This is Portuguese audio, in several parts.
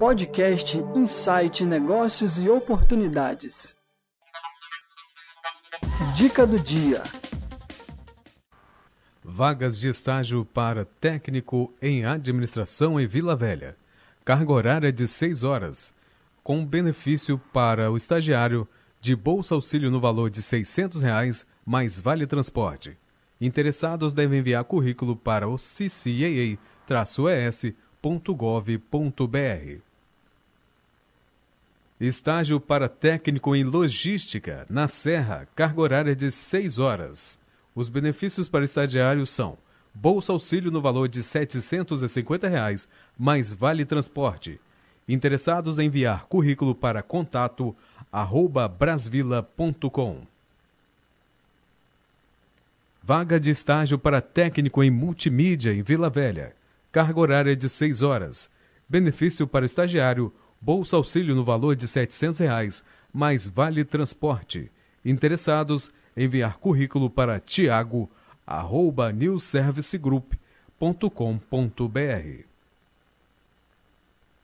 podcast Insight Negócios e Oportunidades. Dica do dia: Vagas de estágio para técnico em administração em Vila Velha. Carga horária de 6 horas, com benefício para o estagiário de bolsa auxílio no valor de R$ 600, reais, mais vale transporte. Interessados devem enviar currículo para o ccaa-es.gov.br. Estágio para técnico em logística, na Serra, carga horária de 6 horas. Os benefícios para estagiários são Bolsa Auxílio no valor de R$ 750, reais, mais vale transporte. Interessados em enviar currículo para contato arroba brasvila.com. Vaga de estágio para técnico em multimídia em Vila Velha. Carga horária de 6 horas. Benefício para estagiário Bolsa Auxílio no valor de R$ reais, mais vale transporte. Interessados, enviar currículo para tiago@newservicegroup.com.br.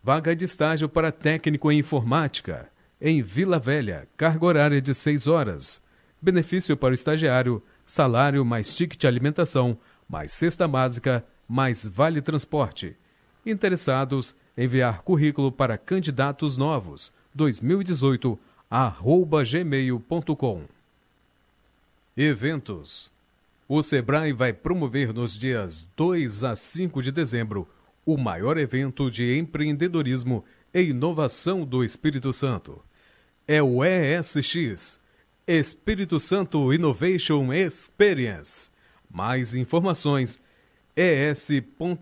Vaga de estágio para técnico em informática em Vila Velha, carga horária de 6 horas. Benefício para o estagiário, salário mais ticket alimentação, mais cesta básica, mais vale transporte. Interessados, enviar currículo para candidatos novos 2018 arroba gmail.com Eventos O Sebrae vai promover nos dias 2 a 5 de dezembro o maior evento de empreendedorismo e inovação do Espírito Santo. É o ESX Espírito Santo Innovation Experience. Mais informações es.com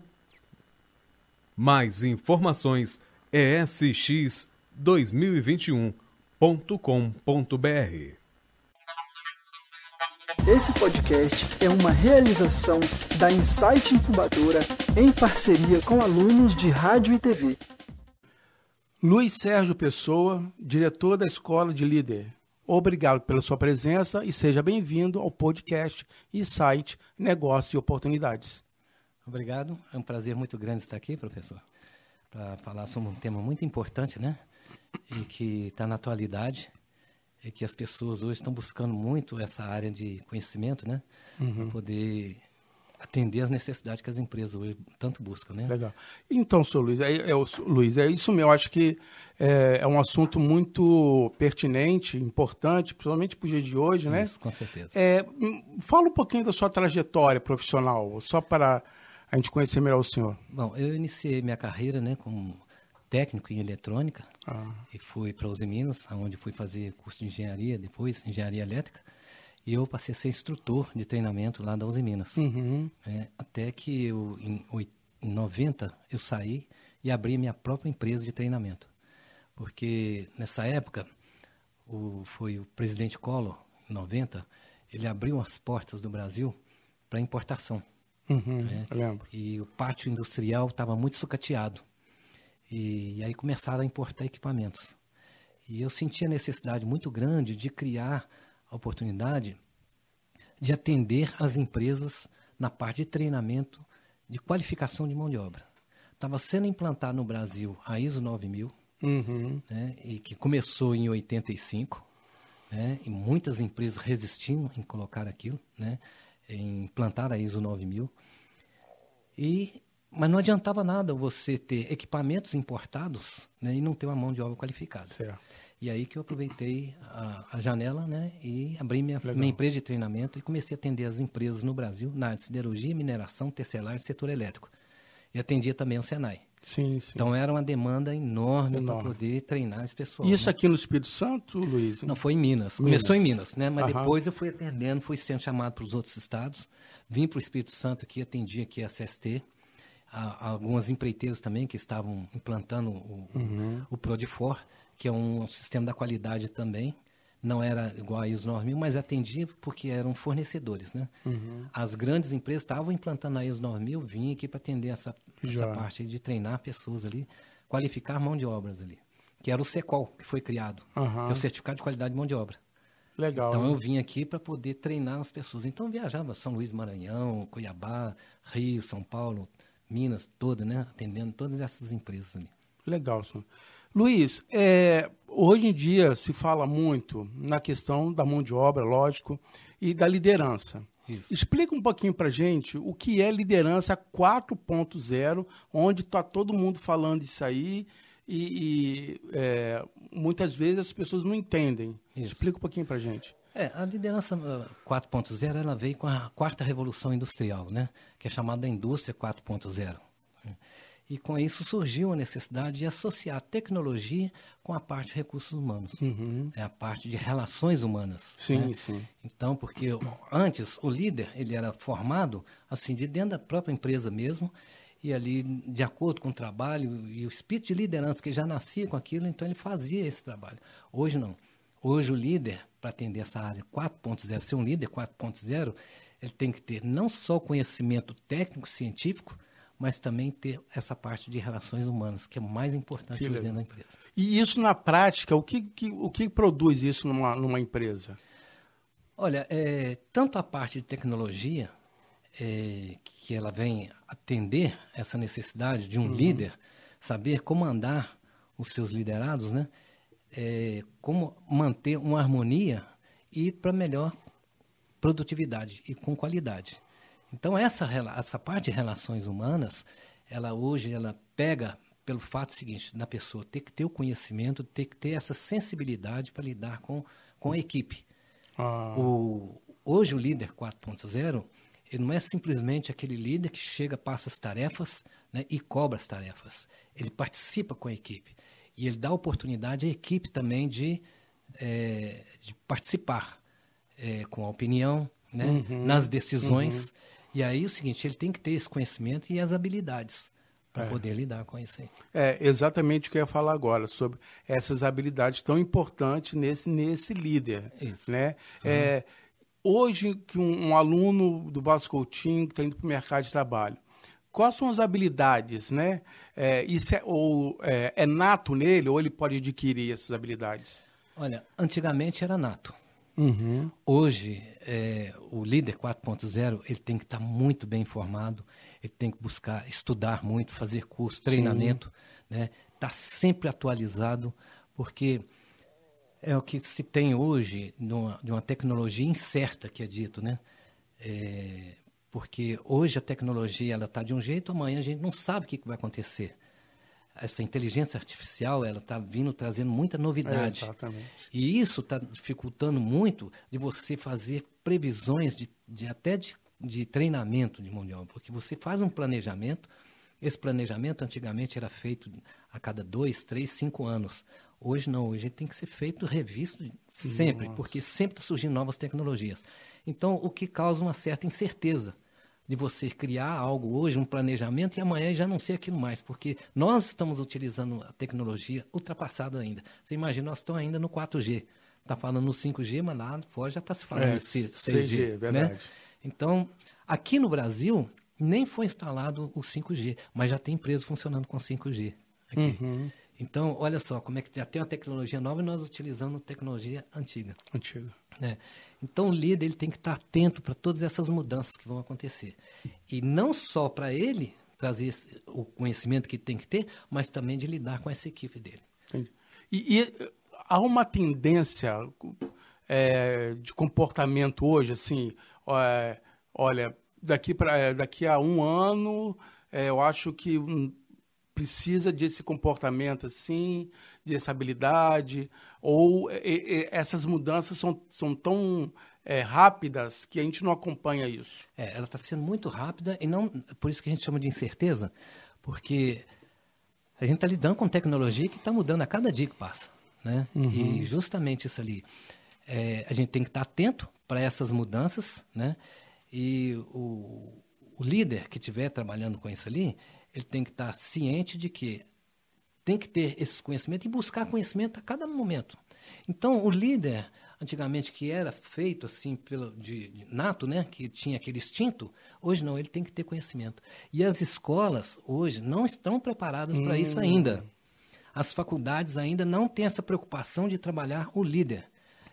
mais informações esx2021.com.br. Esse podcast é uma realização da Insight Incubadora em parceria com alunos de rádio e TV. Luiz Sérgio Pessoa, diretor da Escola de Líder. Obrigado pela sua presença e seja bem-vindo ao podcast Insight Negócios e Oportunidades. Obrigado. É um prazer muito grande estar aqui, professor, para falar sobre um tema muito importante, né? E que está na atualidade e que as pessoas hoje estão buscando muito essa área de conhecimento, né? Uhum. Para poder atender às necessidades que as empresas hoje tanto buscam, né? Legal. Então, seu Luiz, é, é, Luiz, é isso mesmo. Eu acho que é, é um assunto muito pertinente, importante, principalmente para o dia de hoje, né? isso, né? com certeza. É, hum, fala um pouquinho da sua trajetória profissional, só para a gente conhecer melhor o senhor? Bom, eu iniciei minha carreira né, como técnico em eletrônica ah. e fui para os Minas, onde fui fazer curso de engenharia, depois engenharia elétrica. E eu passei a ser instrutor de treinamento lá da Uzi Minas. Uhum. É, até que eu, em, 90 eu saí e abri minha própria empresa de treinamento. Porque nessa época o, foi o presidente Collor, em 90, ele abriu as portas do Brasil para importação. Uhum, né? lembro. E o pátio industrial estava muito sucateado. E, e, aí começaram a importar equipamentos. E eu senti a necessidade muito grande de criar a oportunidade de atender as empresas na parte de treinamento de qualificação de mão de obra. Estava sendo implantada no Brasil a ISO 9000, uhum. né, e que começou em 85, né, e muitas empresas resistindo em colocar aquilo, né, em implantar a ISO 9000. E, mas não adiantava nada você ter equipamentos importados né, e não ter uma mão de obra qualificada. Certo. E aí que eu aproveitei a, a janela né, e abri minha, minha, empresa de treinamento e comecei a atender as empresas no Brasil na área de siderurgia, mineração, tecelagem e setor elétrico. E atendia também o Senai. Sim, sim. Então era uma demanda enorme, enorme. para poder treinar esse pessoal. Isso né? aqui no Espírito Santo, Luiz? Não, foi em Minas. Minas. Começou em Minas, né? Mas Aham. depois eu fui atendendo, fui sendo chamado para os outros estados. Vim para o Espírito Santo aqui, atendi aqui a CST. A, a algumas empreiteiras também que estavam implantando o, uhum. o, o PRODIFOR, que é um sistema da qualidade também não era igual a ISO 9000, mas atendia porque eram fornecedores, né? Uhum. As grandes empresas estavam implantando a ISO 9000, vinha aqui para atender essa, essa parte de treinar pessoas ali, qualificar mão de obras ali, que era o CECOL que foi criado, uhum. que é o Certificado de Qualidade de Mão de Obra. Legal. Então né? eu vim aqui para poder treinar as pessoas. Então eu viajava São Luís, Maranhão, Cuiabá, Rio, São Paulo, Minas, toda, né? Atendendo todas essas empresas ali. Legal, senhor. Luiz, é, hoje em dia se fala muito na questão da mão de obra, lógico, e da liderança. Isso. Explica um pouquinho para gente o que é liderança 4.0, onde está todo mundo falando isso aí e, e é, muitas vezes as pessoas não entendem. Isso. Explica um pouquinho para gente. É, a liderança 4.0 ah, ela veio com a quarta revolução industrial, né? que é chamada indústria 4.0. E com isso surgiu a necessidade de associar tecnologia com a parte de recursos humanos, uhum. é a parte de relações humanas. Sim, né? sim. Então, porque antes o líder ele era formado assim de dentro da própria empresa mesmo e ali de acordo com o trabalho e o espírito de liderança que já nascia com aquilo, então ele fazia esse trabalho. Hoje não. Hoje o líder para atender essa área 4.0, ser um líder 4.0, ele tem que ter não só conhecimento técnico científico mas também ter essa parte de relações humanas, que é mais importante dentro da empresa. E isso na prática, o que, que o que produz isso numa, numa empresa? Olha, é, tanto a parte de tecnologia, é, que ela vem atender essa necessidade de um uhum. líder saber comandar os seus liderados, né? É, como manter uma harmonia e para melhor produtividade e com qualidade. Então essa essa parte de relações humanas, ela hoje ela pega pelo fato seguinte, na pessoa ter que ter o conhecimento, ter que ter essa sensibilidade para lidar com com a equipe. Ah. O, hoje o líder 4.0, ele não é simplesmente aquele líder que chega, passa as tarefas né, e cobra as tarefas. Ele participa com a equipe. E ele dá oportunidade à equipe também de, é, de participar é, com a opinião, né, uhum, nas decisões. Uhum. E aí é o seguinte, ele tem que ter esse conhecimento e as habilidades para é. poder lidar com isso aí. É exatamente o que eu ia falar agora sobre essas habilidades tão importantes nesse nesse líder, isso. né? Uhum. É, hoje que um, um, aluno do Vasco Coutinho que está indo para o mercado de trabalho, quais são as habilidades, né? É, isso é, ou é, é nato nele ou ele pode adquirir essas habilidades? Olha, antigamente era nato. Uhum. Hoje, é, o líder 4.0 ele tem que estar tá muito bem informado, ele tem que buscar estudar muito, fazer curso, treinamento, Sim. né? Tá sempre atualizado, porque é o que se tem hoje numa, de uma tecnologia incerta que é dito, né? É, porque hoje a tecnologia ela está de um jeito, amanhã a gente não sabe o que, que vai acontecer essa inteligência artificial ela está vindo trazendo muita novidade. É, exatamente. E isso está dificultando muito de você fazer previsões de, de até de, de treinamento de mão de obra, porque você faz um planejamento. Esse planejamento antigamente era feito a cada dois, três, cinco anos. Hoje não, hoje tem que ser feito revisto sempre, Nossa. porque sempre está surgindo novas tecnologias. Então, o que causa uma certa incerteza de você criar algo hoje, um planejamento, e amanhã já não ser aquilo mais, porque nós estamos utilizando a tecnologia ultrapassada ainda. Você imagina, nós estamos ainda no 4G. Está falando no 5G, mas lá fora já está se falando é, 6G. 6G, né? verdade. Né? Então, aqui no Brasil, nem foi instalado o 5G, mas já tem empresa funcionando com 5G aqui. Uhum. Então, olha só, como é que já tem uma tecnologia nova e nós utilizando tecnologia antiga. Antiga. Né? Então o líder ele tem que estar atento para todas essas mudanças que vão acontecer. E não só para ele trazer esse, o conhecimento que tem que ter, mas também de lidar com essa equipe dele. E, e eh, há uma tendência é, de comportamento hoje, assim, é, olha, daqui, pra, daqui a um ano é, eu acho que hum, precisa desse comportamento assim, dessa habilidade, ou e, e, essas mudanças são, são tão é, rápidas que a gente não acompanha isso. É, ela está sendo muito rápida e não por isso que a gente chama de incerteza, porque a gente está lidando com tecnologia que está mudando a cada dia que passa, né? Uhum. E justamente isso ali, é, a gente tem que estar tá atento para essas mudanças, né? E o, o líder que estiver trabalhando com isso ali, ele tem que estar tá ciente de que tem que ter esse conhecimento e buscar conhecimento a cada momento. Então, o líder, antigamente, que era feito assim pelo, de, de nato, né, que tinha aquele instinto, hoje não, ele tem que ter conhecimento. E as escolas, hoje, não estão preparadas hum. para isso ainda. As faculdades ainda não têm essa preocupação de trabalhar o líder,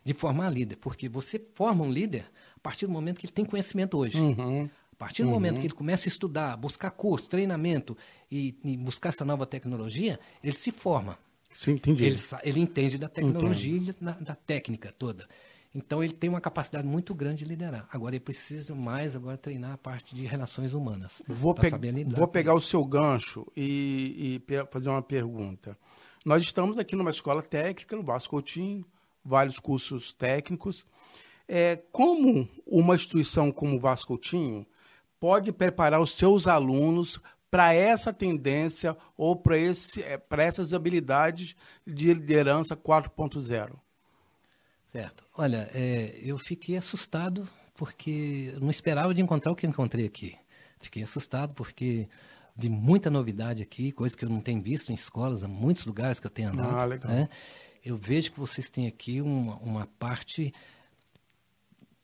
de formar líder, porque você forma um líder a partir do momento que ele tem conhecimento hoje. Uhum partir do uhum. momento que ele começa a estudar, buscar curso, treinamento e, e buscar essa nova tecnologia, ele se forma. Sim, entendi. Ele, ele entende da tecnologia, da, da técnica toda. Então ele tem uma capacidade muito grande de liderar. Agora ele precisa mais agora treinar a parte de relações humanas. Vou, pe vou pegar o seu gancho e, e, fazer uma pergunta. Nós estamos aqui numa escola técnica, no Vasco Coutinho, vários cursos técnicos. É, como uma instituição como o Vasco Coutinho pode preparar os seus alunos para essa tendência ou para eh, essas habilidades de liderança 4.0? Certo. Olha, é, eu fiquei assustado porque não esperava de encontrar o que encontrei aqui. Fiquei assustado porque vi muita novidade aqui, coisa que eu não tenho visto em escolas, em muitos lugares que eu tenho andado. Ah, né? legal. Né? Eu vejo que vocês têm aqui uma, uma parte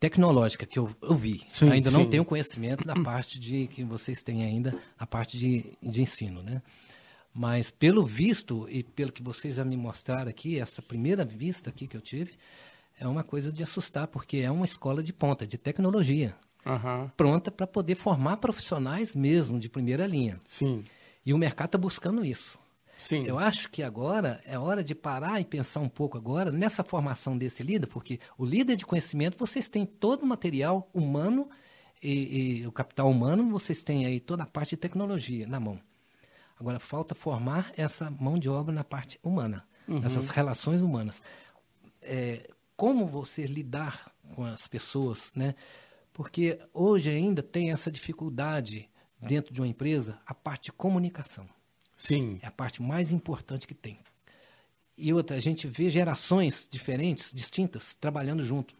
tecnológica que eu, eu vi. Sim, ainda sim. não tenho conhecimento da parte de que vocês têm ainda, a parte de, de ensino, né? Mas pelo visto e pelo que vocês já me mostraram aqui, essa primeira vista aqui que eu tive, é uma coisa de assustar, porque é uma escola de ponta, de tecnologia, uhum. pronta para poder formar profissionais mesmo de primeira linha. Sim. E o mercado está buscando isso. Sim. Eu acho que agora é hora de parar e pensar um pouco agora nessa formação desse líder, porque o líder de conhecimento, vocês têm todo o material humano e, e o capital humano, vocês têm aí toda a parte de tecnologia na mão. Agora falta formar essa mão de obra na parte humana, uhum. nessas relações humanas. É, como você lidar com as pessoas, né? Porque hoje ainda tem essa dificuldade dentro de uma empresa a parte de comunicação. Sim. É a parte mais importante que tem. E outra, a gente vê gerações diferentes, distintas, trabalhando junto.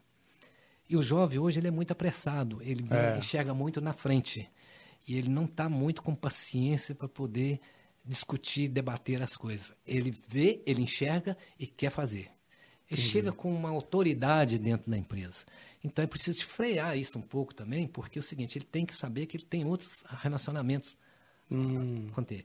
E o jovem hoje ele é muito apressado, ele é. enxerga muito na frente. E ele não está muito com paciência para poder discutir, debater as coisas. Ele vê, ele enxerga e quer fazer. Ele Entendi. chega com uma autoridade dentro da empresa. Então é preciso frear isso um pouco também, porque é o seguinte, ele tem que saber que ele tem outros relacionamentos hum. a conter.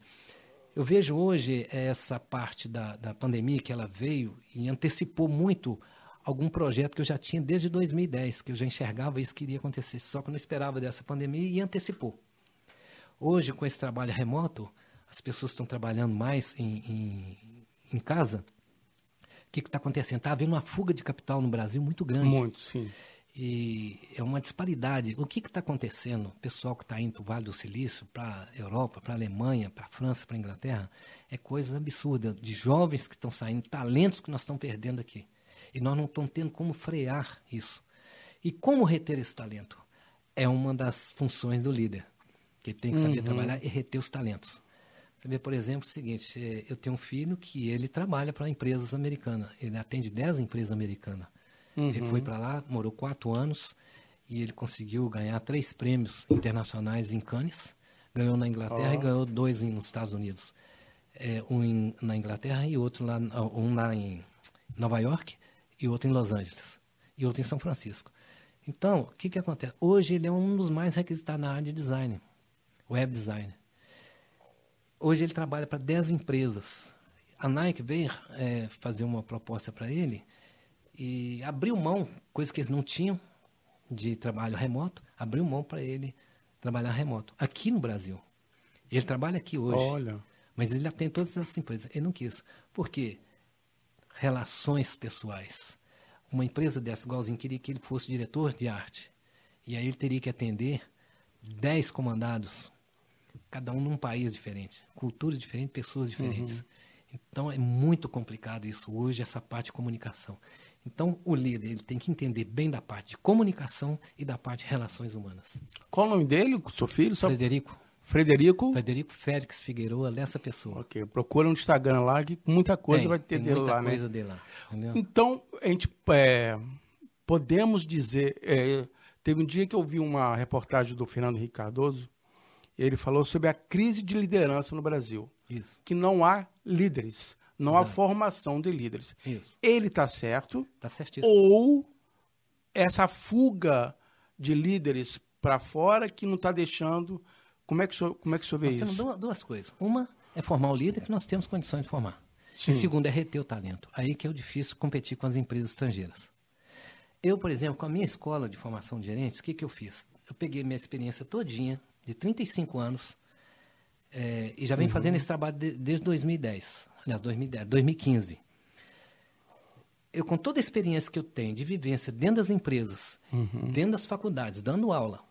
Eu vejo hoje essa parte da, da pandemia que ela veio e antecipou muito algum projeto que eu já tinha desde 2010, que eu já enxergava isso que iria acontecer, só que eu não esperava dessa pandemia e antecipou. Hoje, com esse trabalho remoto, as pessoas estão trabalhando mais em, em, em casa. O que está acontecendo? Está havendo uma fuga de capital no Brasil muito grande. Muito, sim. E é uma disparidade. O que está acontecendo? O pessoal que está indo para o Vale do Silício, para a Europa, para a Alemanha, para a França, para a Inglaterra, é coisa absurda. De jovens que estão saindo, talentos que nós estamos perdendo aqui. E nós não estamos tendo como frear isso. E como reter esse talento? É uma das funções do líder, que tem que saber uhum. trabalhar e reter os talentos. Você vê, por exemplo, o seguinte: eh, eu tenho um filho que ele trabalha para empresas americanas, ele atende 10 empresas americanas. Uhum. Ele foi uhum. para lá, morou quatro anos e ele conseguiu ganhar três prêmios internacionais em Cannes. Ganhou na Inglaterra oh. e ganhou dois nos Estados Unidos. É, um em, na Inglaterra e outro lá, um lá em Nova York e outro em Los Angeles e outro em São Francisco. Então, o que, que acontece? Hoje ele é um dos mais requisitados na área de design, web design. Hoje ele trabalha para 10 empresas. A Nike veio é, fazer uma proposta para ele e abriu mão, coisa que eles não tinham de trabalho remoto, abriu mão para ele trabalhar remoto, aqui no Brasil. Ele trabalha aqui hoje. Olha. Mas ele tem todas essas empresas. Ele não quis. Por quê? Relações pessoais. Uma empresa dessa, igualzinho, queria que ele fosse diretor de arte. E aí ele teria que atender 10 comandados, cada um num país diferente, cultura diferente, pessoas diferentes. Uhum. Então é muito complicado isso hoje, essa parte de comunicação. Então, o líder ele tem que entender bem da parte de comunicação e da parte de relações humanas. Qual o nome dele, seu filho? Seu... Frederico. Frederico? Frederico Félix Figueroa, dessa pessoa. Ok, procura no Instagram lá que muita coisa tem, vai ter dele lá, né? dele lá, muita coisa dele lá, Então, a gente é, podemos dizer... É, teve um dia que eu vi uma reportagem do Fernando Henrique Cardoso, ele falou sobre a crise de liderança no Brasil. Isso. Que não há líderes não Exato. a formação de líderes. Isso. Ele está certo, tá ou essa fuga de líderes para fora que não está deixando. Como é que o senhor, como é que o vê nós isso? Temos duas coisas. Uma é formar o líder que nós temos condições de formar. Sim. E segundo é reter o talento. Aí que é o difícil competir com as empresas estrangeiras. Eu, por exemplo, com a minha escola de formação de gerentes, o que, que eu fiz? Eu peguei minha experiência todinha, de 35 anos, é, e já venho uhum. fazendo esse trabalho de, desde 2010 aliás, 2010, 2015. Eu, com toda a experiência que eu tenho de vivência dentro das empresas, uhum. dentro das faculdades, dando aula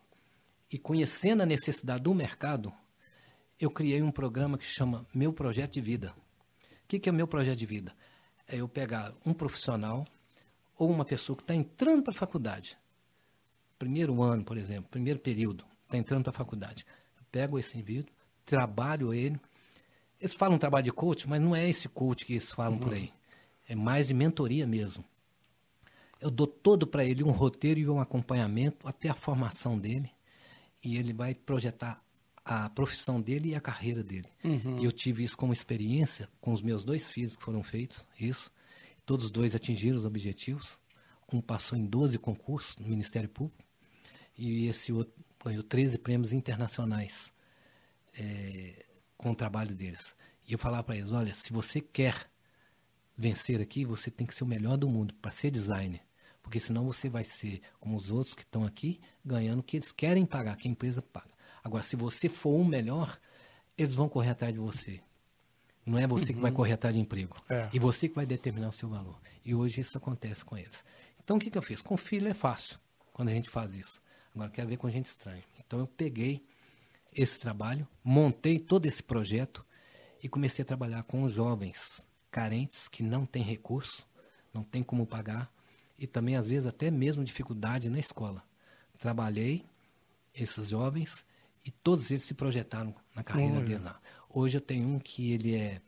e conhecendo a necessidade do mercado, eu criei um programa que chama Meu Projeto de Vida. O que, que é o meu projeto de vida? É eu pegar um profissional ou uma pessoa que está entrando para a faculdade, primeiro ano, por exemplo, primeiro período, está entrando para a faculdade. Eu pego esse indivíduo, trabalho ele, eles falam trabalho de coach, mas não é esse coach que eles falam uhum. por aí. É mais de mentoria mesmo. Eu dou todo para ele um roteiro e um acompanhamento até a formação dele. E ele vai projetar a profissão dele e a carreira dele. Uhum. E eu tive isso como experiência com os meus dois filhos que foram feitos, isso. Todos dois atingiram os objetivos. Um passou em 12 concursos no Ministério Público e esse outro ganhou 13 prêmios internacionais. É, com o trabalho deles. E eu falava para eles: olha, se você quer vencer aqui, você tem que ser o melhor do mundo para ser designer. Porque senão você vai ser como os outros que estão aqui, ganhando o que eles querem pagar, que a empresa paga. Agora, se você for o melhor, eles vão correr atrás de você. Não é você uhum. que vai uhum. correr atrás de emprego. É. E você que vai determinar o seu valor. E hoje isso acontece com eles. Então, o que, que eu fiz? Com filho é fácil, quando a gente faz isso. Agora, quer ver com gente estranha. Então, eu peguei esse trabalho, montei todo esse projeto e comecei a trabalhar com jovens carentes que não têm recurso, não têm como pagar e também às vezes até mesmo dificuldade na escola. Trabalhei esses jovens e todos eles se projetaram na carreira Olha. deles lá. Hoje eu tenho um que ele é,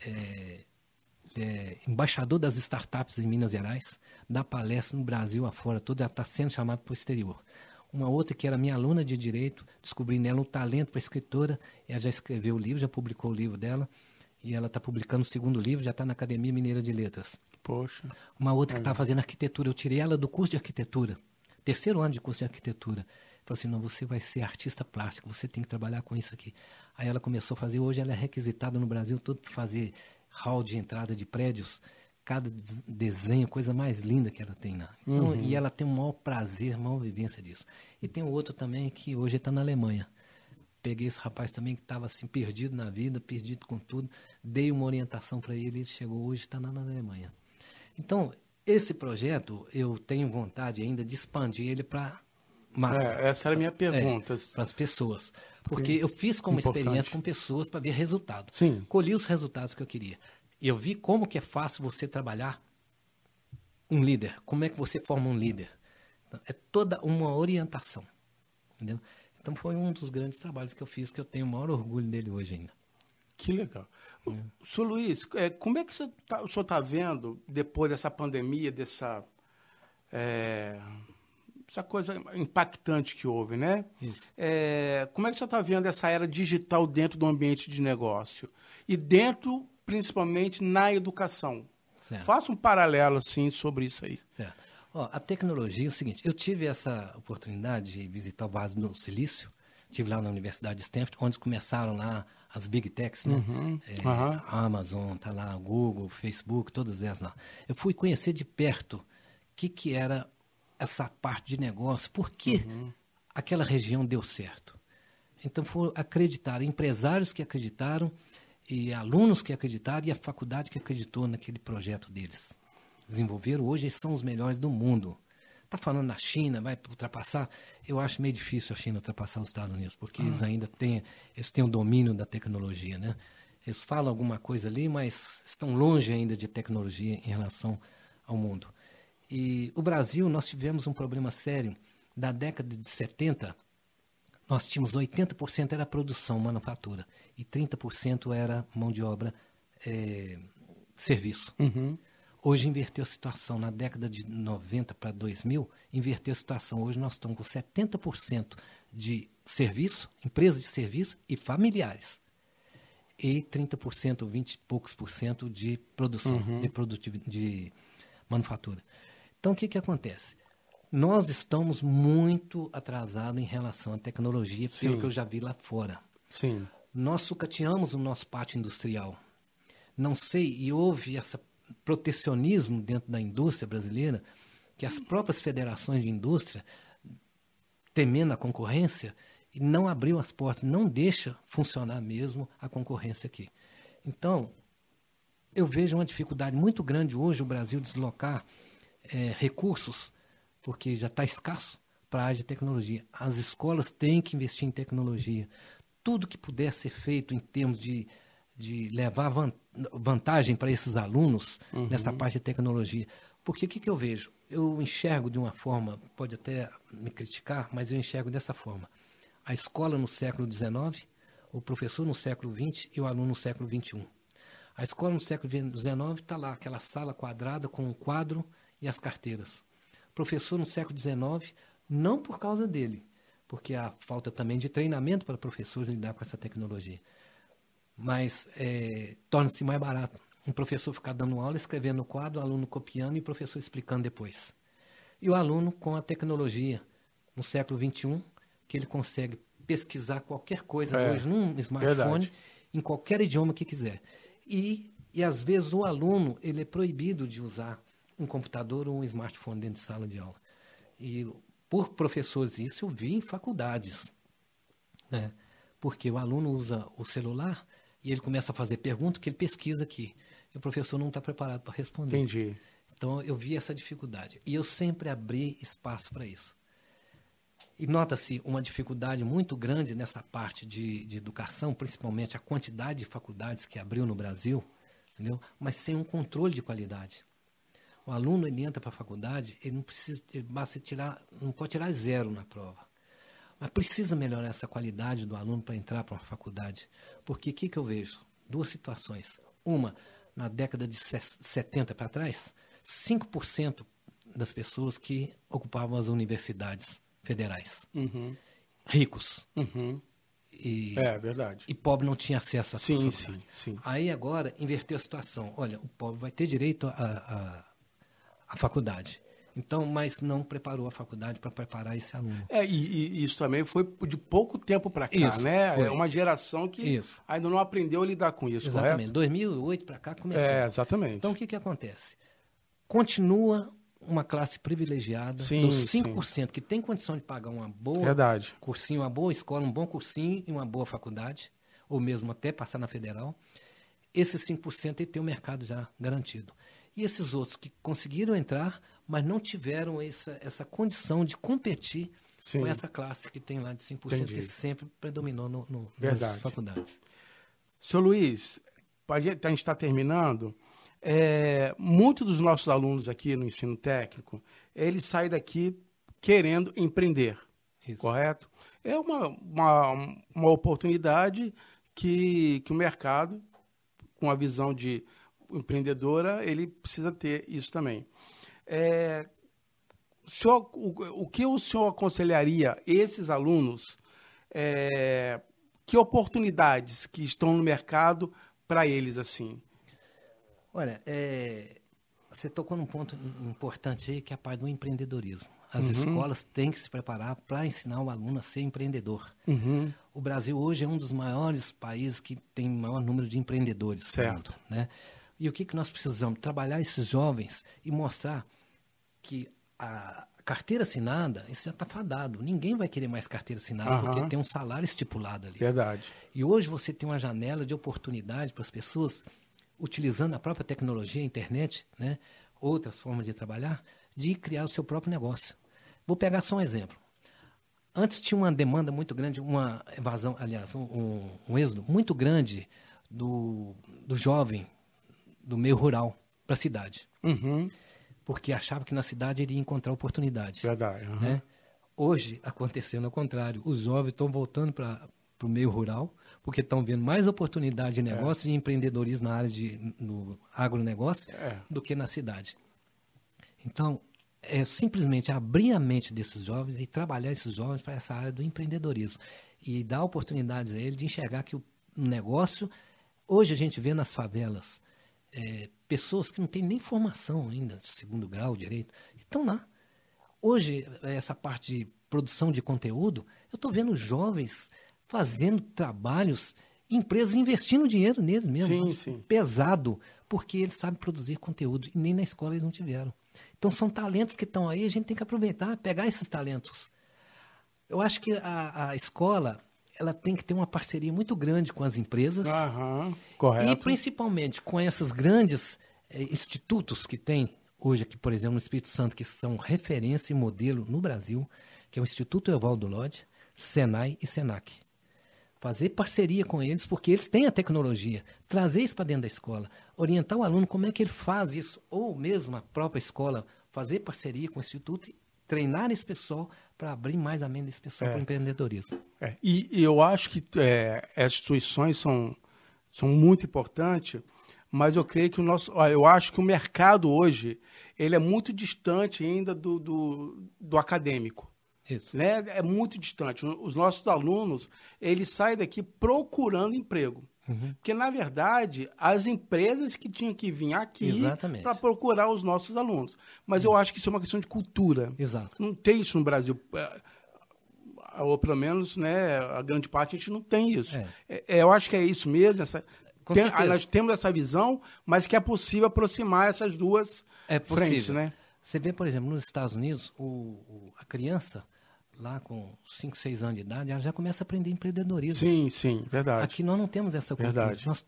é, é, embaixador das startups em Minas Gerais, dá palestra no Brasil afora, todo está sendo chamado para o exterior. Uma outra que era minha aluna de direito, descobri nela um talento para escritora. Ela já escreveu o livro, já publicou o livro dela. E ela está publicando o segundo livro, já está na Academia Mineira de Letras. Poxa. Uma outra que está fazendo arquitetura. Eu tirei ela do curso de arquitetura. Terceiro ano de curso de arquitetura. Falei assim, não, você vai ser artista plástico, você tem que trabalhar com isso aqui. Aí ela começou a fazer, hoje ela é requisitada no Brasil todo para fazer hall de entrada de prédios cada desenho, coisa mais linda que ela tem. lá Então, uhum. E ela tem o maior prazer, a maior vivência disso. E tem outro também que hoje está na Alemanha. Peguei esse rapaz também que estava assim, perdido na vida, perdido com tudo. Dei uma orientação para ele, ele chegou hoje está na, na Alemanha. Então, esse projeto, eu tenho vontade ainda de expandir ele para massa. É, essa era a minha é, pergunta. É, para as pessoas. Porque eu fiz como Importante. experiência com pessoas para ver resultado. Sim. Colhi os resultados que eu queria e eu vi como que é fácil você trabalhar um líder. Como é que você forma um líder? Então, é toda uma orientação. Entendeu? Então foi um dos grandes trabalhos que eu fiz, que eu tenho o maior orgulho dele hoje ainda. Que legal. É. Sr. Luiz, é, como é que você tá, o senhor está vendo, depois dessa pandemia, dessa, é, essa coisa impactante que houve, né? É, como é que o senhor está vendo essa era digital dentro do ambiente de negócio? E dentro principalmente na educação. Certo. Faça um paralelo, assim, sobre isso aí. Certo. Ó, a tecnologia é o seguinte, eu tive essa oportunidade de visitar o Vale do Silício, tive lá na Universidade de Stanford, onde começaram lá as big techs, né? Uhum, é, uhum. Amazon, tá lá, Google, Facebook, todas essas lá. Eu fui conhecer de perto o que, que era essa parte de negócio, por que uhum. aquela região deu certo. Então, foram acreditar, empresários que acreditaram e alunos que acreditaram e a faculdade que acreditou naquele projeto deles. Desenvolveram hoje eles são os melhores do mundo. Está falando da China, vai ultrapassar. Eu acho meio difícil a China ultrapassar os Estados Unidos, porque ah. eles ainda têm, eles têm o domínio da tecnologia, né? Eles falam alguma coisa ali, mas estão longe ainda de tecnologia em relação ao mundo. E o Brasil, nós tivemos um problema sério. Da década de 70, nós tínhamos 80% era produção, manufatura e 30% era mão de obra é, serviço. Uhum. Hoje inverteu a situação. Na década de 90 para 2000, inverteu a situação. Hoje nós estamos com 70% de serviço, empresas de serviço e familiares. E 30%, 20 e poucos por cento de produção, uhum. de, produtiv- de manufatura. Então, o que, que acontece? Nós estamos muito atrasados em relação à tecnologia, Sim. pelo que eu já vi lá fora. Sim. Nós sucateamos o nosso pátio industrial. Não sei, e houve esse protecionismo dentro da indústria brasileira, que as próprias federações de indústria, temendo a concorrência, não abriu as portas, não deixa funcionar mesmo a concorrência aqui. Então, eu vejo uma dificuldade muito grande hoje o Brasil deslocar é, recursos, porque já está escasso para a área de tecnologia. As escolas têm que investir em tecnologia tudo que puder ser feito em termos de, de levar vantagem para esses alunos uhum. nessa parte de tecnologia. Porque o que, que eu vejo? Eu enxergo de uma forma, pode até me criticar, mas eu enxergo dessa forma. A escola no século XIX, o professor no século XX e o aluno no século XXI. A escola no século XIX está lá, aquela sala quadrada com um quadro e as carteiras. Professor no século XIX, não por causa dele, porque há falta também de treinamento para professores lidar com essa tecnologia. Mas é, torna-se mais barato um professor ficar dando aula, escrevendo no quadro, o aluno copiando e o professor explicando depois. E o aluno, com a tecnologia no século XXI, que ele consegue pesquisar qualquer coisa é, hoje num smartphone, verdade. em qualquer idioma que quiser. E, e, às vezes, o aluno ele é proibido de usar um computador ou um smartphone dentro de sala de aula. E por professores. Isso eu vi em faculdades. Né? Porque o aluno usa o celular e ele começa a fazer pergunta que ele pesquisa aqui. E o professor não está preparado para responder. Entendi. Então eu vi essa dificuldade. E eu sempre abri espaço para isso. E nota-se uma dificuldade muito grande nessa parte de, de, educação, principalmente a quantidade de faculdades que abriu no Brasil, entendeu? mas sem um controle de qualidade. O aluno ele entra para a faculdade, ele não precisa, ele basta tirar, não pode tirar zero na prova. Mas precisa melhorar essa qualidade do aluno para entrar para uma faculdade. Porque o que, que eu vejo? Duas situações. Uma, na década de 70 para trás, 5% das pessoas que ocupavam as universidades federais. Uhum. Ricos. Uhum. E, é, é verdade. E pobre não tinha acesso a sim, sim, sim. Aí agora inverteu a situação. Olha, o pobre vai ter direito a, a a faculdade. Então, mas não preparou a faculdade para preparar esse aluno. É, e, e, isso também foi de pouco tempo para cá, isso, né? Foi. É uma geração que isso. ainda não aprendeu a lidar com isso, Exatamente. Correto? 2008 para cá começou. É, exatamente. Então, o que, que acontece? Continua uma classe privilegiada sim, dos 5% sim. que tem condição de pagar uma boa Verdade. cursinho, uma boa escola, um bom cursinho e uma boa faculdade, ou mesmo até passar na federal. Esses 5% tem o mercado já garantido. E esses outros que conseguiram entrar, mas não tiveram essa, essa condição de competir Sim. com essa classe que tem lá de 5% Entendi. que sempre predominou no, no, nas faculdades. Seu Luiz, a gente está terminando. É, muitos dos nossos alunos aqui no ensino técnico, eles saem daqui querendo empreender, Isso. correto? É uma, uma, uma oportunidade que, que o mercado, com a visão de empreendedora, ele precisa ter isso também. É, o, senhor, o, o, que o senhor aconselharia esses alunos? É, que oportunidades que estão no mercado para eles assim? Olha, é, você tocou num ponto importante aí que é a parte do empreendedorismo. As uhum. escolas têm que se preparar para ensinar o aluno a ser empreendedor. Uhum. O Brasil hoje é um dos maiores países que tem maior número de empreendedores. Certo. Né? E o que, que nós precisamos? Trabalhar esses jovens e mostrar que a carteira assinada, isso já está fadado. Ninguém vai querer mais carteira assinada uhum. porque tem um salário estipulado ali. Verdade. E hoje você tem uma janela de oportunidade para as pessoas, utilizando a própria tecnologia, a internet, né, outras formas de trabalhar, de criar o seu próprio negócio. Vou pegar só um exemplo. Antes tinha uma demanda muito grande, uma evasão, aliás, um, um, êxodo muito grande do, do jovem do meio rural para a cidade. Uhum. Porque achava que na cidade ele ia encontrar oportunidades. Verdade. Uhum. Né? Hoje, acontecendo ao contrário. Os jovens estão voltando para o meio rural, porque estão vendo mais oportunidade de negócio é. e empreendedorismo na área de no agronegócio é. do que na cidade. Então, é simplesmente abrir a mente desses jovens e trabalhar esses jovens para essa área do empreendedorismo e dar oportunidades a eles de enxergar que o negócio hoje a gente vê nas favelas é, pessoas que não têm nem formação ainda, segundo grau, direito, estão lá. Hoje, essa parte de produção de conteúdo, eu estou vendo jovens fazendo trabalhos, empresas investindo dinheiro neles mesmo, sim, sim. pesado, porque eles sabem produzir conteúdo e nem na escola eles não tiveram. Então são talentos que estão aí, a gente tem que aproveitar, pegar esses talentos. Eu acho que a, a escola ela tem que ter uma parceria muito grande com as empresas. Aham, correto. E principalmente com esses grandes eh, institutos que tem hoje aqui, por exemplo, no Espírito Santo, que são referência e modelo no Brasil, que é o Instituto Evaldo Lodge, Senai e Senac. Fazer parceria com eles, porque eles têm a tecnologia. Trazer isso para dentro da escola. Orientar o aluno como é que ele faz isso. Ou mesmo a própria escola fazer parceria com o Instituto treinar esse pessoal para abrir mais a mente desse pessoal é. para o empreendedorismo. É. E, eu acho que é, as instituições são, são muito importantes, mas eu creio que o nosso, eu acho que o mercado hoje ele é muito distante ainda do, do, do acadêmico. Isso. Né? É muito distante. Os nossos alunos, eles saem daqui procurando emprego. Uhum. Porque, na verdade, as empresas que tinham que vir aqui para procurar os nossos alunos. Mas uhum. eu acho que isso é uma questão de cultura. Exato. Não tem isso no Brasil. É, é, ou pelo menos, né, a grande parte a gente não tem isso. É. É, é eu acho que é isso mesmo. Essa, tem, nós temos essa visão, mas que é possível aproximar essas duas é frentes, né? Você vê, por exemplo, nos Estados Unidos, o, o, a criança lá com 5, 6 anos de idade, ela já começa a aprender empreendedorismo. Sim, sim, verdade. Aqui nós não temos essa cultura. Verdade. Nós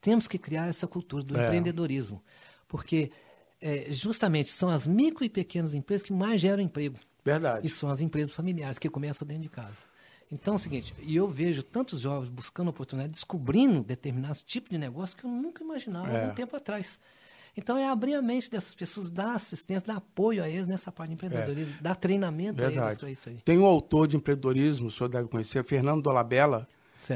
temos que criar essa cultura do é. empreendedorismo. Porque é, justamente são as micro e pequenas empresas que mais geram emprego. Verdade. E são as empresas familiares que começam dentro de casa. Então é o seguinte, e eu vejo tantos jovens buscando oportunidade descobrindo determinados tipos de negócio que eu nunca imaginava há é. tempo atrás. Então é abrir a mente dessas pessoas, dar assistência, dar apoio a eles nessa né, parte de empreendedorismo, é. dar treinamento Verdade. a eles para é isso aí. Tem um autor de empreendedorismo, o senhor deve conhecer, Fernando Dolabella,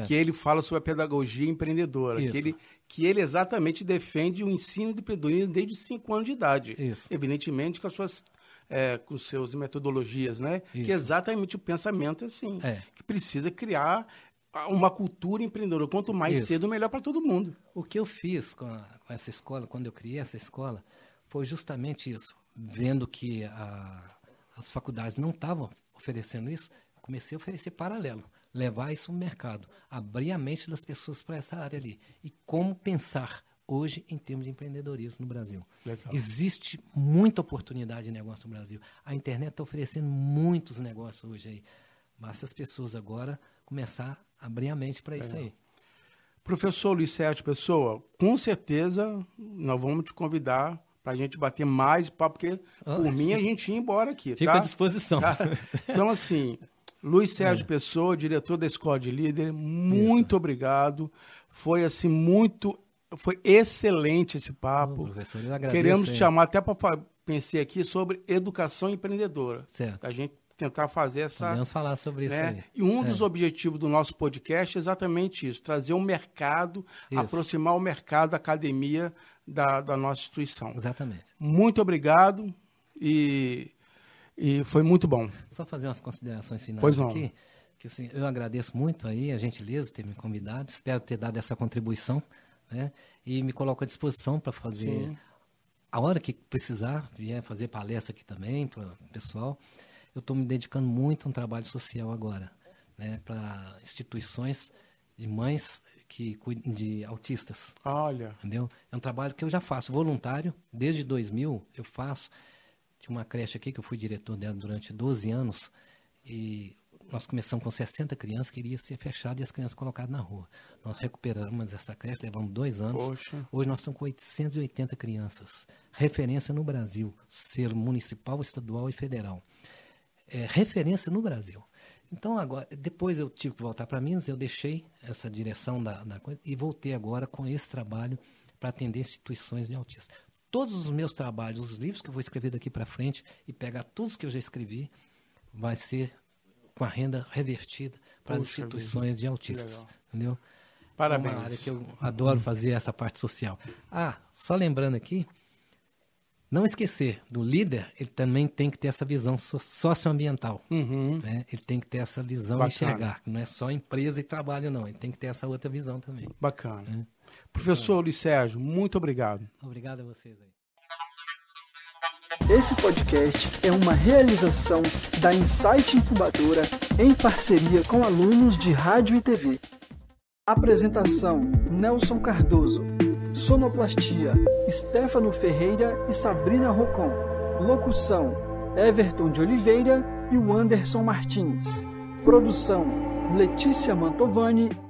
que ele fala sobre a pedagogia empreendedora, que ele que ele exatamente defende o ensino de empreendedorismo desde os 5 anos de idade. Isso. Evidentemente com as suas é, com seus metodologias, né? Isso. Que exatamente o pensamento é assim, é. que precisa criar uma cultura empreendedora. Quanto mais Isso. cedo, melhor para todo mundo. O que eu fiz com, a, com, essa escola, quando eu criei essa escola, foi justamente isso. Vendo que a, as faculdades não estavam oferecendo isso, comecei a oferecer paralelo, levar isso no mercado, abrir a mente das pessoas para essa área ali e como pensar hoje em termos de empreendedorismo no Brasil. Legal. Existe muita oportunidade de negócio no Brasil. A internet está oferecendo muitos negócios hoje aí. Basta as pessoas agora começar abrir a mente para isso aí. Professor Luiz Sérgio Pessoa, com certeza nós vamos te convidar para a gente bater mais papo, porque ah, por mim a gente ia embora aqui. Fica tá? à disposição. Tá? Então, assim, Luiz Sérgio é. Pessoa, diretor da Escola de Líder, muito Isso. obrigado. Foi assim, muito. Foi excelente esse papo. Oh, professor, eu agradeço, Queremos te chamar até para pensar aqui sobre educação empreendedora. Certo. A gente tentar fazer essa. Podemos falar sobre né? isso. Aí. E um é. dos objetivos do nosso podcast é exatamente isso: trazer o um mercado, isso. aproximar o mercado da academia da, da nossa instituição. Exatamente. Muito obrigado e, e foi muito bom. Só fazer umas considerações finais pois não. aqui. Que, assim, eu agradeço muito aí a gentileza de ter me convidado, espero ter dado essa contribuição né? e me coloco à disposição para fazer Sim. a hora que precisar, vier fazer palestra aqui também para o pessoal eu estou me dedicando muito a um trabalho social agora, né, para instituições de mães que cuidam de autistas. Olha. Entendeu? É um trabalho que eu já faço voluntário, desde 2000 eu faço. de uma creche aqui que eu fui diretor dela durante 12 anos e nós começamos com 60 crianças, que iria ser fechado e as crianças colocadas na rua. Nós recuperamos essa creche, levamos dois anos. Poxa. Hoje nós estamos com 880 crianças. Referência no Brasil, ser municipal, estadual e federal é, referência no Brasil. Então, agora, depois eu tive que voltar para Minas, eu deixei essa direção da, da coisa e voltei agora com esse trabalho para atender instituições de autistas. Todos os meus trabalhos, os livros que eu vou escrever daqui para frente e pegar todos que eu já escrevi, vai ser com a renda revertida para as instituições vida. de autistas. Entendeu? Parabéns. É uma área que eu adoro fazer essa parte social. Ah, só lembrando aqui, não esquecer do líder, ele também tem que ter essa visão socioambiental. Uhum. Né? Ele tem que ter essa visão Bacana. enxergar, não é só empresa e trabalho, não. Ele tem que ter essa outra visão também. Bacana. Né? Professor Luiz Sérgio, muito obrigado. Obrigado a vocês aí. Esse podcast é uma realização da Insight Incubadora em parceria com alunos de rádio e TV. Apresentação: Nelson Cardoso. Sonoplastia, Stefano Ferreira e Sabrina Rocon. Locução, Everton de Oliveira e Wanderson Martins. Produção, Letícia Mantovani